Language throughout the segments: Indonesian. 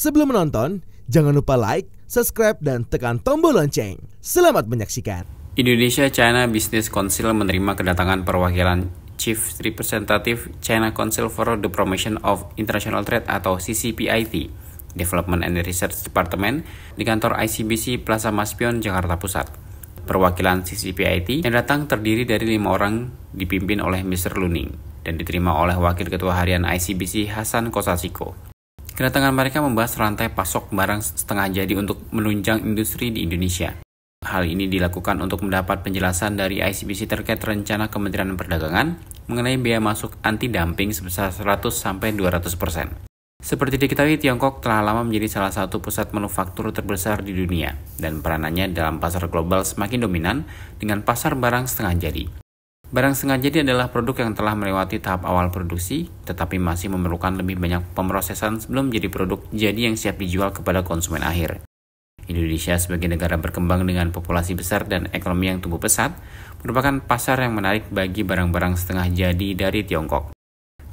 Sebelum menonton, jangan lupa like, subscribe, dan tekan tombol lonceng. Selamat menyaksikan. Indonesia China Business Council menerima kedatangan perwakilan Chief Representative China Council for the Promotion of International Trade atau CCPIT, Development and Research Department di kantor ICBC Plaza Maspion, Jakarta Pusat perwakilan CCPIT yang datang terdiri dari lima orang dipimpin oleh Mr. Luning dan diterima oleh Wakil Ketua Harian ICBC Hasan Kosasiko. Kedatangan mereka membahas rantai pasok barang setengah jadi untuk menunjang industri di Indonesia. Hal ini dilakukan untuk mendapat penjelasan dari ICBC terkait rencana Kementerian Perdagangan mengenai biaya masuk anti-dumping sebesar 100-200%. persen. Seperti diketahui, Tiongkok telah lama menjadi salah satu pusat manufaktur terbesar di dunia, dan peranannya dalam pasar global semakin dominan dengan pasar barang setengah jadi. Barang sengaja jadi adalah produk yang telah melewati tahap awal produksi, tetapi masih memerlukan lebih banyak pemrosesan sebelum menjadi produk jadi yang siap dijual kepada konsumen akhir. Indonesia sebagai negara berkembang dengan populasi besar dan ekonomi yang tumbuh pesat, merupakan pasar yang menarik bagi barang-barang setengah jadi dari Tiongkok.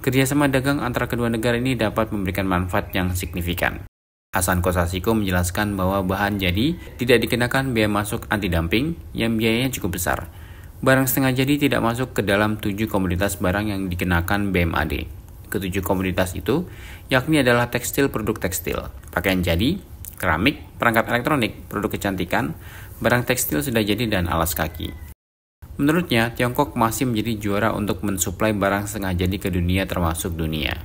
Kerjasama dagang antara kedua negara ini dapat memberikan manfaat yang signifikan. Hasan Kosasiko menjelaskan bahwa bahan jadi tidak dikenakan biaya masuk anti dumping yang biayanya cukup besar, Barang setengah jadi tidak masuk ke dalam tujuh komoditas barang yang dikenakan BMAD. Ketujuh komoditas itu yakni adalah tekstil produk tekstil, pakaian jadi, keramik, perangkat elektronik, produk kecantikan, barang tekstil sudah jadi dan alas kaki. Menurutnya, Tiongkok masih menjadi juara untuk mensuplai barang setengah jadi ke dunia termasuk dunia.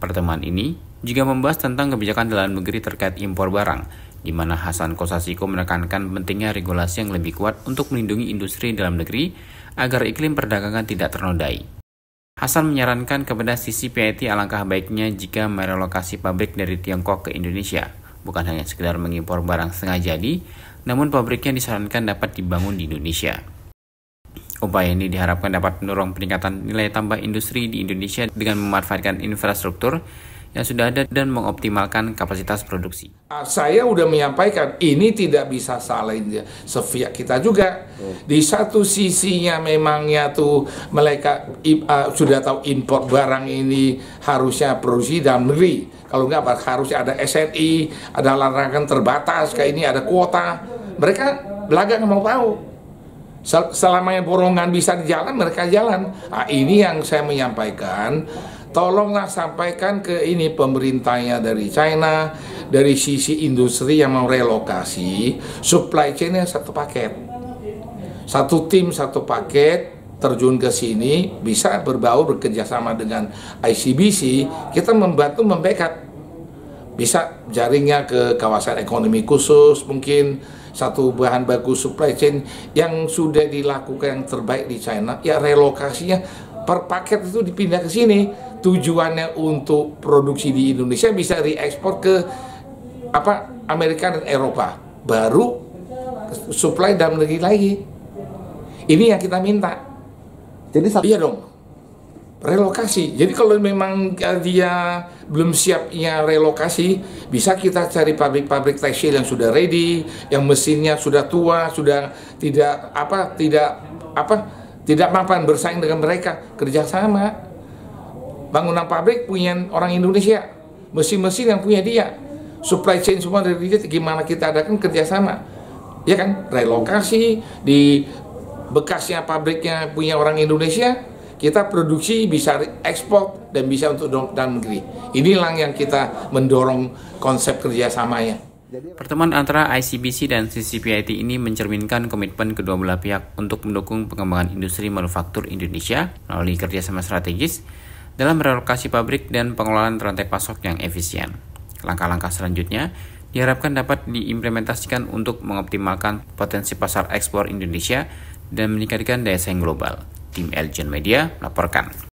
Pertemuan ini juga membahas tentang kebijakan dalam negeri terkait impor barang di mana Hasan Kosasiko menekankan pentingnya regulasi yang lebih kuat untuk melindungi industri dalam negeri agar iklim perdagangan tidak ternodai. Hasan menyarankan kepada sisi PIT alangkah baiknya jika merelokasi pabrik dari Tiongkok ke Indonesia, bukan hanya sekedar mengimpor barang setengah jadi, namun pabriknya disarankan dapat dibangun di Indonesia. Upaya ini diharapkan dapat mendorong peningkatan nilai tambah industri di Indonesia dengan memanfaatkan infrastruktur yang sudah ada dan mengoptimalkan kapasitas produksi. Ah, saya sudah menyampaikan ini tidak bisa salahin dia Sofia kita juga. Di satu sisinya memangnya tuh mereka uh, sudah tahu impor barang ini harusnya produksi dalam negeri. Kalau nggak harusnya ada SNI, ada larangan terbatas kayak ini ada kuota. Mereka nggak mau tahu selama yang borongan bisa di jalan mereka jalan nah, ini yang saya menyampaikan tolonglah sampaikan ke ini pemerintahnya dari China, dari sisi industri yang mau relokasi, supply chainnya satu paket. Satu tim, satu paket, terjun ke sini, bisa berbau bekerja sama dengan ICBC, kita membantu membackup. Bisa jaringnya ke kawasan ekonomi khusus, mungkin satu bahan baku supply chain yang sudah dilakukan yang terbaik di China, ya relokasinya per paket itu dipindah ke sini tujuannya untuk produksi di Indonesia bisa diekspor ke apa Amerika dan Eropa baru supply dalam negeri lagi ini yang kita minta jadi iya dong relokasi jadi kalau memang eh, dia belum siapnya relokasi bisa kita cari pabrik-pabrik tekstil yang sudah ready yang mesinnya sudah tua sudah tidak apa tidak apa tidak mapan bersaing dengan mereka, kerjasama. Bangunan pabrik punya orang Indonesia, mesin-mesin yang punya dia, supply chain semua dari dia. Gimana kita adakan kerjasama? Ya kan, relokasi di bekasnya pabriknya punya orang Indonesia, kita produksi bisa ekspor dan bisa untuk dalam negeri. Inilah yang kita mendorong konsep kerjasamanya. Pertemuan antara ICBC dan CCPIT ini mencerminkan komitmen kedua belah pihak untuk mendukung pengembangan industri manufaktur Indonesia melalui kerjasama strategis dalam relokasi pabrik dan pengelolaan rantai pasok yang efisien. Langkah-langkah selanjutnya diharapkan dapat diimplementasikan untuk mengoptimalkan potensi pasar ekspor Indonesia dan meningkatkan daya saing global. Tim Elgin Media melaporkan.